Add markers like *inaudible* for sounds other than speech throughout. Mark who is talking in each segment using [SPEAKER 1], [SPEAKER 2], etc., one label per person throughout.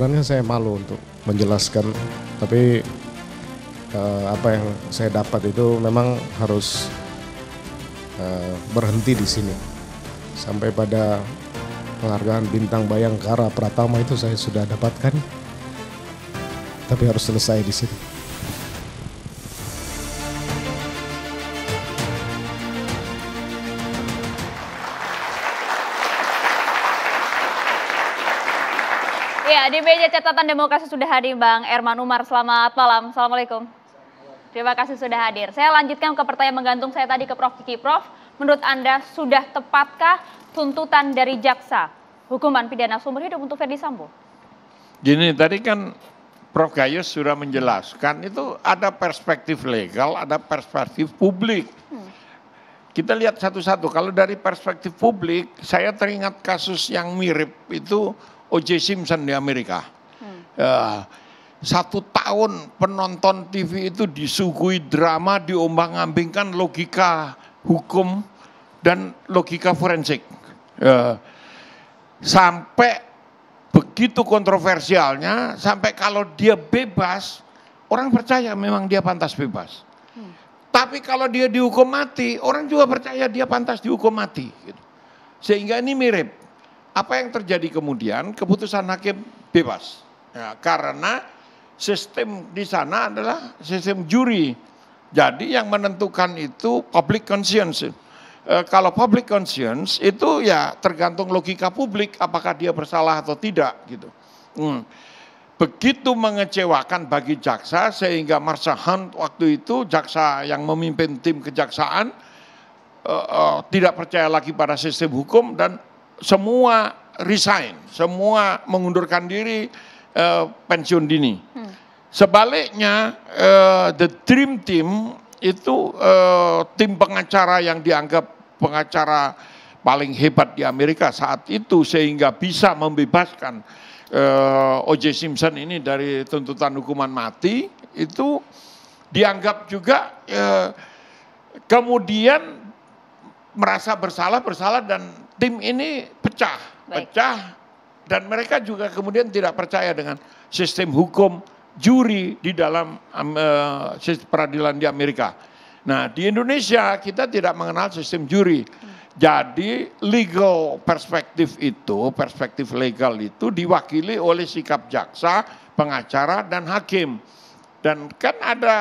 [SPEAKER 1] sebenarnya saya malu untuk menjelaskan, tapi uh, apa yang saya dapat itu memang harus uh, berhenti di sini. Sampai pada penghargaan bintang Bayangkara Pratama itu saya sudah dapatkan, tapi harus selesai di sini. Ya, di meja catatan demokrasi sudah hadir Bang Erman Umar. Selamat malam. Assalamualaikum. Terima kasih sudah hadir. Saya lanjutkan ke pertanyaan menggantung saya tadi ke Prof Kiki. Prof, menurut Anda sudah tepatkah tuntutan dari jaksa hukuman pidana sumber hidup untuk Ferdi Sambo?
[SPEAKER 2] Gini, tadi kan Prof Gayus sudah menjelaskan itu ada perspektif legal, ada perspektif publik. Hmm. Kita lihat satu-satu. Kalau dari perspektif publik, saya teringat kasus yang mirip itu O.J. Simpson di Amerika. Hmm. Uh, satu tahun penonton TV itu disuguhi drama, diombang-ambingkan logika hukum dan logika forensik. Uh, sampai begitu kontroversialnya, sampai kalau dia bebas, orang percaya memang dia pantas bebas. Hmm. Tapi kalau dia dihukum mati, orang juga percaya dia pantas dihukum mati. Gitu. Sehingga ini mirip apa yang terjadi kemudian? Keputusan hakim bebas. Ya, karena sistem di sana adalah sistem juri. Jadi yang menentukan itu public conscience. E, kalau public conscience itu ya tergantung logika publik apakah dia bersalah atau tidak gitu. Hmm. Begitu mengecewakan bagi jaksa sehingga Marsha Hunt waktu itu jaksa yang memimpin tim kejaksaan e, e, tidak percaya lagi pada sistem hukum dan semua resign, semua mengundurkan diri uh, pensiun dini. Hmm. Sebaliknya uh, the dream team itu uh, tim pengacara yang dianggap pengacara paling hebat di Amerika saat itu sehingga bisa membebaskan uh, O.J. Simpson ini dari tuntutan hukuman mati itu dianggap juga uh, kemudian merasa bersalah bersalah dan tim ini pecah, Baik. pecah dan mereka juga kemudian tidak percaya dengan sistem hukum juri di dalam uh, peradilan di Amerika. Nah, di Indonesia kita tidak mengenal sistem juri. Jadi legal perspektif itu, perspektif legal itu diwakili oleh sikap jaksa, pengacara dan hakim. Dan kan ada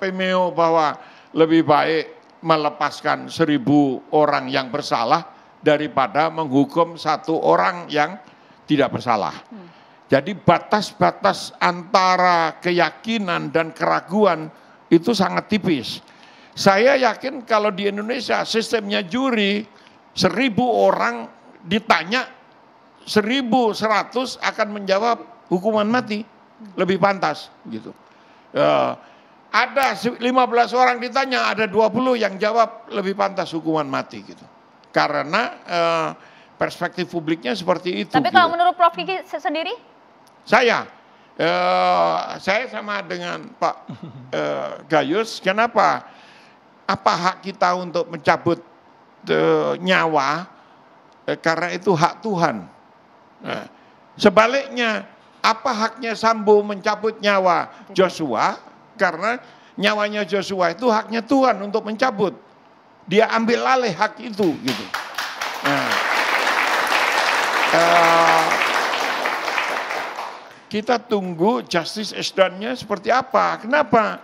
[SPEAKER 2] uh, bahwa lebih baik melepaskan seribu orang yang bersalah daripada menghukum satu orang yang tidak bersalah. Jadi batas-batas antara keyakinan dan keraguan itu sangat tipis. Saya yakin kalau di Indonesia sistemnya juri seribu orang ditanya seribu seratus akan menjawab hukuman mati lebih pantas gitu. Uh, ada 15 orang ditanya, ada 20 yang jawab lebih pantas hukuman mati gitu karena uh, perspektif publiknya seperti itu. Tapi gitu. kalau gitu.
[SPEAKER 1] menurut Prof Kiki sendiri?
[SPEAKER 2] Saya, uh, saya sama dengan Pak uh, *laughs* Gayus. Kenapa? Apa hak kita untuk mencabut uh, nyawa? Uh, karena itu hak Tuhan. Uh, sebaliknya, apa haknya Sambo mencabut nyawa Joshua? Karena nyawanya Joshua itu haknya Tuhan untuk mencabut dia ambil alih hak itu gitu. Nah, uh, kita tunggu justice is done-nya seperti apa. Kenapa?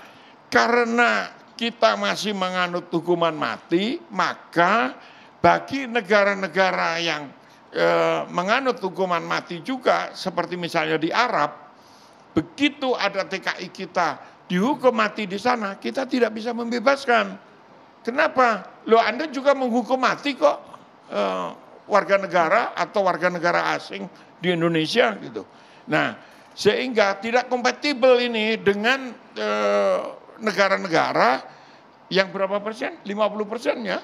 [SPEAKER 2] Karena kita masih menganut hukuman mati, maka bagi negara-negara yang eh, menganut hukuman mati juga, seperti misalnya di Arab, begitu ada TKI kita dihukum mati di sana, kita tidak bisa membebaskan Kenapa? Lo Anda juga menghukum mati kok eh, warga negara atau warga negara asing di Indonesia gitu. Nah, sehingga tidak kompatibel ini dengan eh, negara-negara uh, yang berapa persen? 50 ya,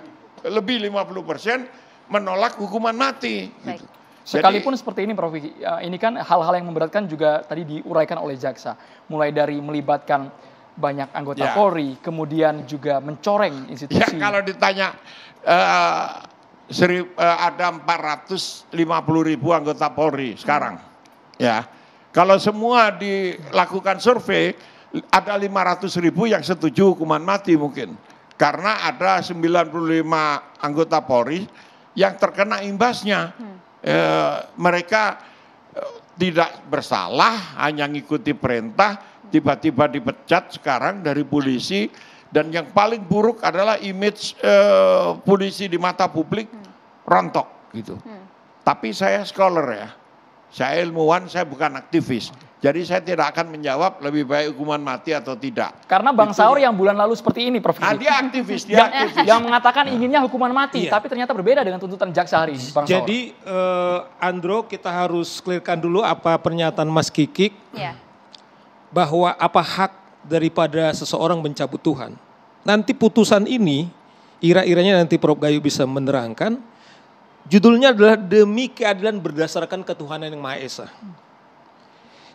[SPEAKER 2] lebih 50 persen menolak hukuman mati. Baik. Gitu.
[SPEAKER 1] Sekalipun Jadi, seperti ini Prof, eh, ini kan hal-hal yang memberatkan juga tadi diuraikan oleh jaksa. Mulai dari melibatkan banyak anggota ya. Polri, kemudian juga mencoreng ya, institusi. Ya kalau ditanya
[SPEAKER 2] uh, seri, uh, ada 450 ribu anggota Polri sekarang, hmm. ya. Kalau semua dilakukan survei, ada 500 ribu yang setuju hukuman mati mungkin. Karena ada 95 anggota Polri yang terkena imbasnya. Hmm. E, mereka tidak bersalah, hanya mengikuti perintah, tiba-tiba dipecat sekarang dari polisi dan yang paling buruk adalah image uh, polisi di mata publik hmm. rontok gitu. Hmm. Tapi saya scholar ya. Saya ilmuwan, saya bukan aktivis. Jadi saya tidak akan menjawab lebih baik hukuman mati atau
[SPEAKER 1] tidak. Karena Bang Itu, Saur ya. yang bulan lalu seperti ini, Prof. Nah, dia aktivis, dia yang, aktivis. Yang mengatakan iya. inginnya hukuman mati, iya. tapi ternyata berbeda dengan tuntutan jaksa hari ini, Bang Jadi, Saur. Uh, eh, Andro kita harus clearkan dulu apa pernyataan Mas Kikik. Yeah bahwa apa hak daripada seseorang mencabut Tuhan. Nanti putusan ini, ira-iranya nanti Prof. Gayu bisa menerangkan, judulnya adalah Demi Keadilan Berdasarkan Ketuhanan Yang Maha Esa.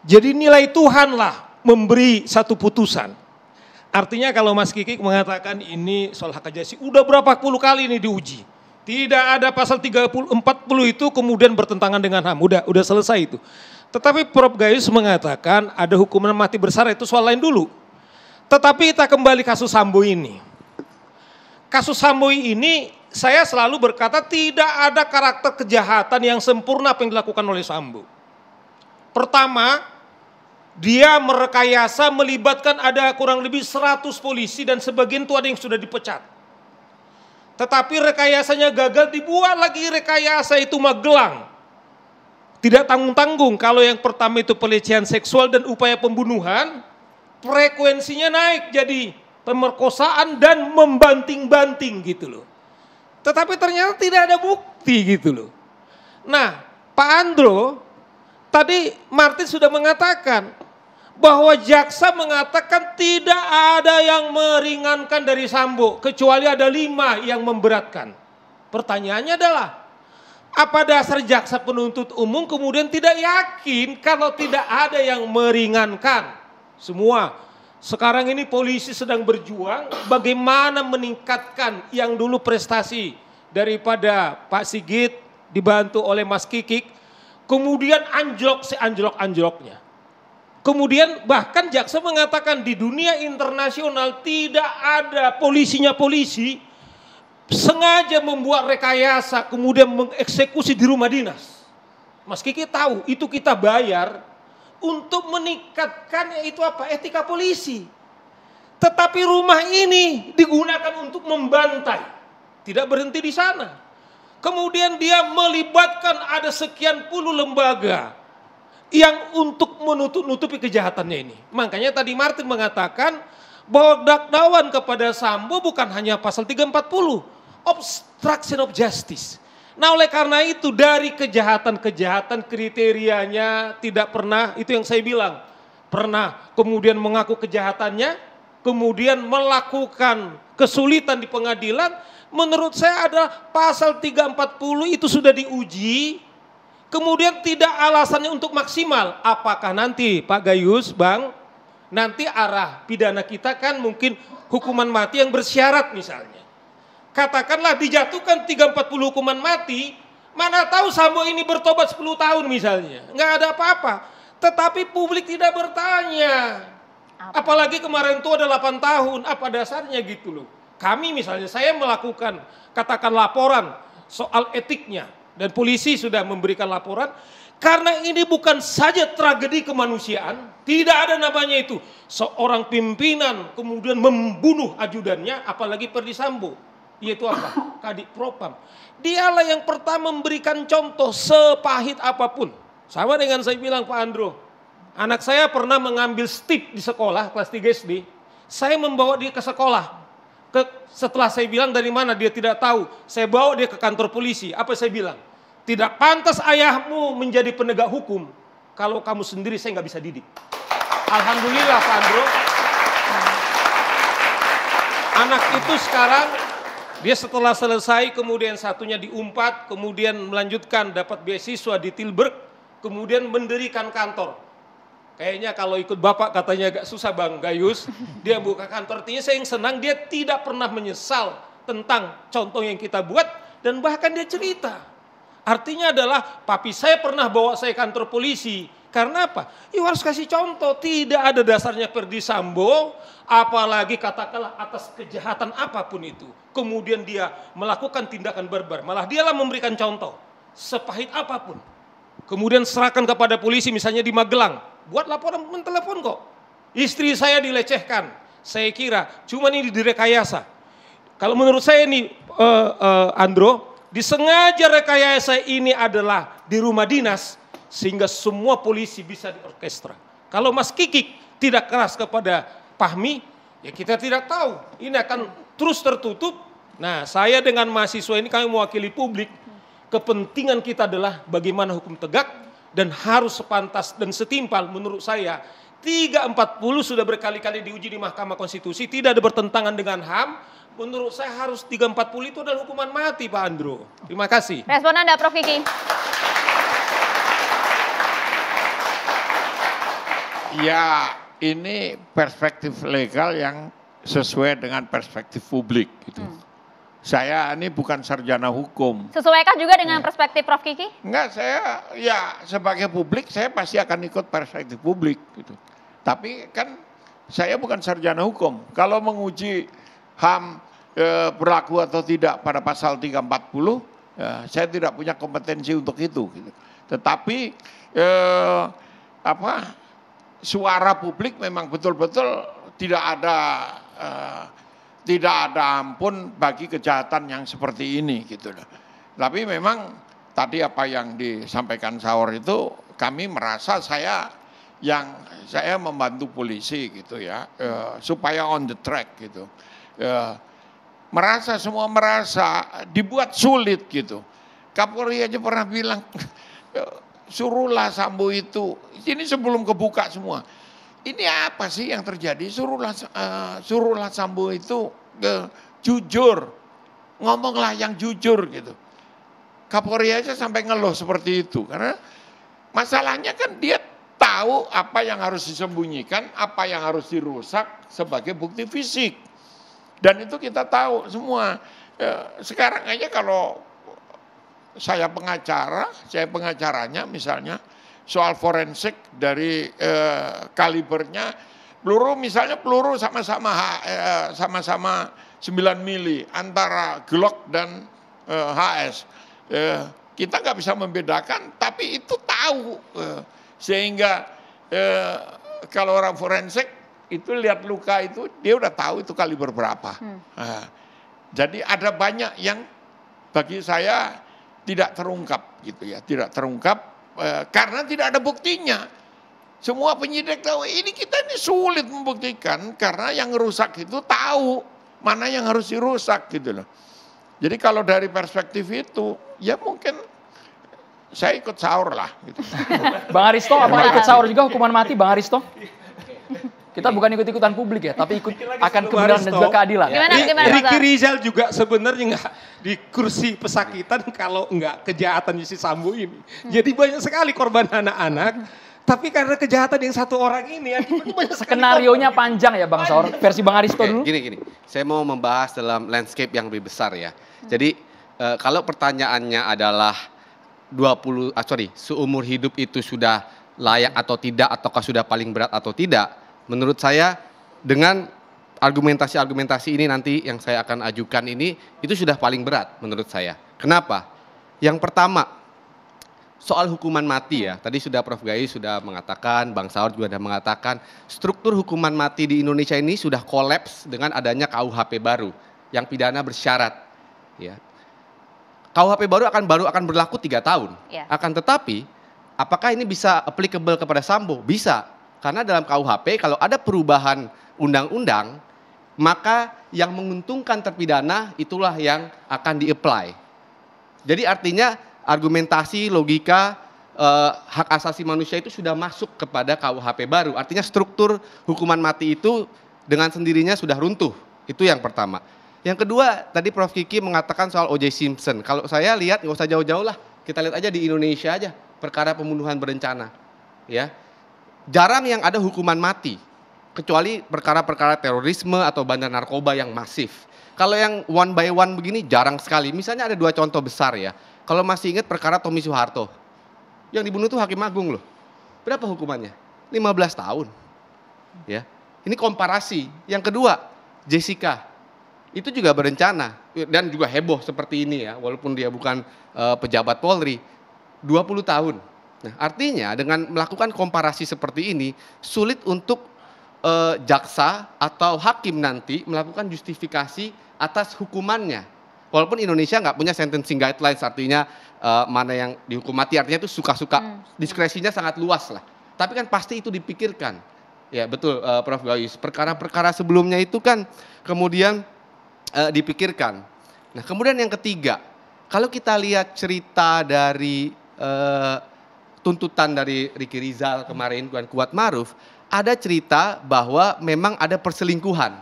[SPEAKER 1] Jadi nilai Tuhanlah memberi satu putusan. Artinya kalau Mas Kiki mengatakan ini soal hak ajasi, udah berapa puluh kali ini diuji. Tidak ada pasal 30, 40 itu kemudian bertentangan dengan HAM. Udah, udah selesai itu. Tetapi Prof. Gayus mengatakan ada hukuman mati bersara itu soal lain dulu. Tetapi kita kembali kasus Sambo ini. Kasus Sambo ini saya selalu berkata tidak ada karakter kejahatan yang sempurna apa yang dilakukan oleh Sambo. Pertama, dia merekayasa melibatkan ada kurang lebih 100 polisi dan sebagian itu ada yang sudah dipecat. Tetapi rekayasanya gagal dibuat lagi rekayasa itu magelang. Tidak tanggung-tanggung kalau yang pertama itu pelecehan seksual dan upaya pembunuhan, frekuensinya naik jadi pemerkosaan dan membanting-banting gitu loh. Tetapi ternyata tidak ada bukti gitu loh. Nah, Pak Andro tadi Martin sudah mengatakan bahwa jaksa mengatakan tidak ada yang meringankan dari Sambo kecuali ada lima yang memberatkan. Pertanyaannya adalah apa dasar jaksa penuntut umum kemudian tidak yakin kalau tidak ada yang meringankan semua? Sekarang ini polisi sedang berjuang bagaimana meningkatkan yang dulu prestasi daripada Pak Sigit dibantu oleh Mas Kikik, kemudian anjlok seanjlok-anjloknya. Kemudian bahkan jaksa mengatakan di dunia internasional tidak ada polisinya polisi, sengaja membuat rekayasa kemudian mengeksekusi di rumah dinas. Mas Kiki tahu itu kita bayar untuk meningkatkan itu apa etika polisi. Tetapi rumah ini digunakan untuk membantai. Tidak berhenti di sana. Kemudian dia melibatkan ada sekian puluh lembaga yang untuk menutup-nutupi kejahatannya ini. Makanya tadi Martin mengatakan bahwa dakwaan kepada Sambo bukan hanya pasal 340, obstruction of justice. Nah oleh karena itu dari kejahatan-kejahatan kriterianya tidak pernah, itu yang saya bilang, pernah kemudian mengaku kejahatannya, kemudian melakukan kesulitan di pengadilan, menurut saya ada pasal 340 itu sudah diuji, kemudian tidak alasannya untuk maksimal. Apakah nanti Pak Gayus, Bang, nanti arah pidana kita kan mungkin hukuman mati yang bersyarat misalnya katakanlah dijatuhkan 340 hukuman mati, mana tahu Sambo ini bertobat 10 tahun misalnya. Nggak ada apa-apa. Tetapi publik tidak bertanya. Apalagi kemarin itu ada 8 tahun, apa dasarnya gitu loh. Kami misalnya, saya melakukan katakan laporan soal etiknya. Dan polisi sudah memberikan laporan. Karena ini bukan saja tragedi kemanusiaan, tidak ada namanya itu. Seorang pimpinan kemudian membunuh ajudannya, apalagi perdisambo yaitu apa? Kadik propam. Dialah yang pertama memberikan contoh sepahit apapun. Sama dengan saya bilang Pak Andro, anak saya pernah mengambil stick di sekolah kelas 3 SD. Saya membawa dia ke sekolah. Ke, setelah saya bilang dari mana dia tidak tahu, saya bawa dia ke kantor polisi. Apa saya bilang? Tidak pantas ayahmu menjadi penegak hukum kalau kamu sendiri saya nggak bisa didik. Alhamdulillah Pak Andro, anak itu sekarang dia setelah selesai kemudian satunya diumpat kemudian melanjutkan dapat beasiswa di Tilburg, kemudian mendirikan kantor. Kayaknya kalau ikut bapak katanya agak susah Bang Gayus, dia buka kantor. Artinya saya yang senang dia tidak pernah menyesal tentang contoh yang kita buat dan bahkan dia cerita. Artinya adalah papi saya pernah bawa saya kantor polisi, karena apa? You harus kasih contoh. Tidak ada dasarnya Perdisambo, Sambo, apalagi katakanlah atas kejahatan apapun itu. Kemudian dia melakukan tindakan barbar. Malah dialah memberikan contoh. Sepahit apapun. Kemudian serahkan kepada polisi misalnya di Magelang. Buat laporan mentelepon kok. Istri saya dilecehkan. Saya kira cuma ini direkayasa. Kalau menurut saya ini uh, uh, Andro, disengaja rekayasa ini adalah di rumah dinas sehingga semua polisi bisa diorkestra. Kalau Mas Kikik tidak keras kepada Pahmi, ya kita tidak tahu. Ini akan terus tertutup. Nah, saya dengan mahasiswa ini kami mewakili publik. Kepentingan kita adalah bagaimana hukum tegak dan harus sepantas dan setimpal menurut saya 340 sudah berkali-kali diuji di Mahkamah Konstitusi, tidak ada bertentangan dengan HAM. Menurut saya harus 340 itu adalah hukuman mati, Pak Andro. Terima kasih. Respon Anda, Prof. Kiki.
[SPEAKER 2] Ya, ini perspektif legal yang sesuai dengan perspektif publik gitu. Hmm. Saya ini bukan sarjana hukum.
[SPEAKER 1] Sesuaikah juga dengan ya. perspektif Prof Kiki?
[SPEAKER 2] Enggak, saya ya sebagai publik saya pasti akan ikut perspektif publik gitu. Tapi kan saya bukan sarjana hukum. Kalau menguji HAM e, berlaku atau tidak pada pasal 340, e, ya, saya tidak punya kompetensi untuk itu gitu. Tetapi e, apa suara publik memang betul-betul tidak ada eh, tidak ada ampun bagi kejahatan yang seperti ini gitu loh. Tapi memang tadi apa yang disampaikan Saur itu kami merasa saya yang saya membantu polisi gitu ya eh, supaya on the track gitu. Eh, merasa semua merasa dibuat sulit gitu. Kapolri aja pernah bilang suruhlah Sambo itu. Ini sebelum kebuka semua. Ini apa sih yang terjadi? Suruhlah uh, suruhlah Sambo itu ke jujur. Ngomonglah yang jujur gitu. Kapolri aja sampai ngeluh seperti itu karena masalahnya kan dia tahu apa yang harus disembunyikan, apa yang harus dirusak sebagai bukti fisik. Dan itu kita tahu semua. Eh, sekarang aja kalau saya pengacara, saya pengacaranya misalnya soal forensik dari eh, kalibernya peluru misalnya peluru sama-sama sama eh, sama-sama 9 mili antara Glock dan e, eh, HS. E, kita nggak bisa membedakan tapi itu tahu e, sehingga e, kalau orang forensik itu lihat luka itu dia udah tahu itu kaliber berapa. Hmm. Nah, jadi ada banyak yang bagi saya tidak terungkap gitu ya, tidak terungkap eh, karena tidak ada buktinya. Semua penyidik tahu ini kita ini sulit membuktikan karena yang rusak itu tahu mana yang harus dirusak gitu loh. Jadi kalau dari perspektif itu ya mungkin saya ikut sahur lah. Gitu.
[SPEAKER 1] Bang Aristo, apa ikut sahur juga hukuman mati Bang Aristo? Kita bukan ikut-ikutan publik ya, tapi ikut akan kebenaran dan juga keadilan. Ya. Gimana, gimana, Ricky Rizal juga sebenarnya nggak di kursi pesakitan kalau nggak kejahatan si Sambo ini. Hmm. Jadi banyak sekali korban
[SPEAKER 3] anak-anak.
[SPEAKER 1] Tapi karena kejahatan yang satu orang ini, ya, banyak skenarionya
[SPEAKER 3] panjang ya Bang Saur. Versi Bang Aristo okay, dulu. Gini gini, saya mau membahas dalam landscape yang lebih besar ya. Jadi eh, kalau pertanyaannya adalah 20, ah, sorry, seumur hidup itu sudah layak atau tidak, ataukah sudah paling berat atau tidak? menurut saya dengan argumentasi-argumentasi ini nanti yang saya akan ajukan ini itu sudah paling berat menurut saya. Kenapa? Yang pertama soal hukuman mati ya. Tadi sudah Prof Gai sudah mengatakan, Bang Saur juga sudah mengatakan struktur hukuman mati di Indonesia ini sudah kolaps dengan adanya KUHP baru yang pidana bersyarat. Ya. KUHP baru akan baru akan berlaku tiga tahun. Ya. Akan tetapi apakah ini bisa applicable kepada Sambo? Bisa karena dalam KUHP kalau ada perubahan undang-undang, maka yang menguntungkan terpidana itulah yang akan di-apply. Jadi artinya argumentasi, logika, eh, hak asasi manusia itu sudah masuk kepada KUHP baru. Artinya struktur hukuman mati itu dengan sendirinya sudah runtuh. Itu yang pertama. Yang kedua, tadi Prof. Kiki mengatakan soal O.J. Simpson. Kalau saya lihat, nggak usah jauh-jauh lah. Kita lihat aja di Indonesia aja, perkara pembunuhan berencana. Ya, jarang yang ada hukuman mati kecuali perkara-perkara terorisme atau bandar narkoba yang masif. Kalau yang one by one begini jarang sekali. Misalnya ada dua contoh besar ya. Kalau masih ingat perkara Tommy Soeharto. Yang dibunuh itu Hakim Agung loh. Berapa hukumannya? 15 tahun. Ya. Ini komparasi. Yang kedua, Jessica. Itu juga berencana dan juga heboh seperti ini ya, walaupun dia bukan uh, pejabat Polri. 20 tahun Nah, artinya dengan melakukan komparasi seperti ini sulit untuk eh, jaksa atau hakim nanti melakukan justifikasi atas hukumannya. Walaupun Indonesia nggak punya sentencing guidelines, artinya eh, mana yang dihukum mati, artinya itu suka-suka, hmm. diskresinya sangat luas lah. Tapi kan pasti itu dipikirkan. Ya betul, eh, Prof. Gayus. Perkara-perkara sebelumnya itu kan kemudian eh, dipikirkan. Nah, kemudian yang ketiga, kalau kita lihat cerita dari eh, tuntutan dari Riki Rizal kemarin dan Kuat Maruf, ada cerita bahwa memang ada perselingkuhan.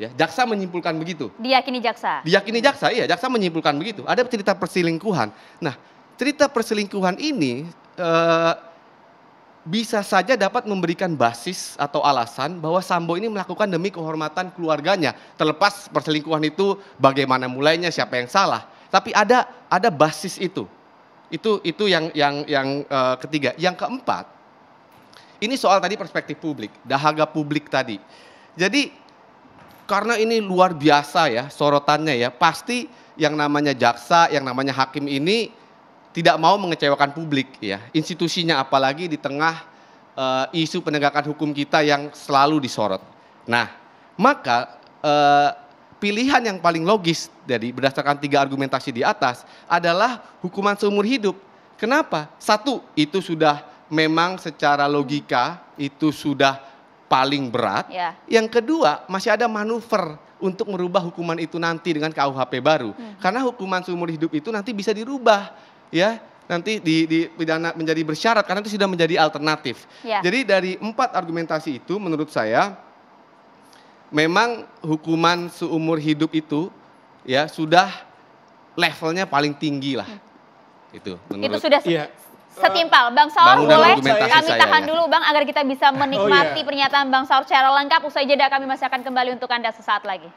[SPEAKER 3] Ya, jaksa menyimpulkan begitu.
[SPEAKER 1] Diyakini jaksa.
[SPEAKER 3] Diyakini jaksa, iya, jaksa menyimpulkan begitu. Ada cerita perselingkuhan. Nah, cerita perselingkuhan ini eh, bisa saja dapat memberikan basis atau alasan bahwa Sambo ini melakukan demi kehormatan keluarganya, terlepas perselingkuhan itu bagaimana mulainya, siapa yang salah. Tapi ada ada basis itu. Itu itu yang yang yang uh, ketiga. Yang keempat, ini soal tadi perspektif publik, dahaga publik tadi. Jadi karena ini luar biasa ya sorotannya ya, pasti yang namanya jaksa, yang namanya hakim ini tidak mau mengecewakan publik ya. Institusinya apalagi di tengah uh, isu penegakan hukum kita yang selalu disorot. Nah, maka uh, pilihan yang paling logis dari berdasarkan tiga argumentasi di atas adalah hukuman seumur hidup. Kenapa? Satu, itu sudah memang secara logika itu sudah paling berat. Ya. Yang kedua, masih ada manuver untuk merubah hukuman itu nanti dengan KUHP baru. Hmm. Karena hukuman seumur hidup itu nanti bisa dirubah, ya. Nanti di, di pidana menjadi bersyarat karena itu sudah menjadi alternatif. Ya. Jadi dari empat argumentasi itu menurut saya memang hukuman seumur hidup itu ya sudah levelnya paling tinggi lah. Itu Itu sudah ya.
[SPEAKER 1] setimpal. Bang Saur boleh kami saya, tahan ya. dulu Bang agar kita bisa menikmati oh, iya. pernyataan Bang Saur secara lengkap. Usai jeda kami masih akan kembali untuk Anda sesaat lagi.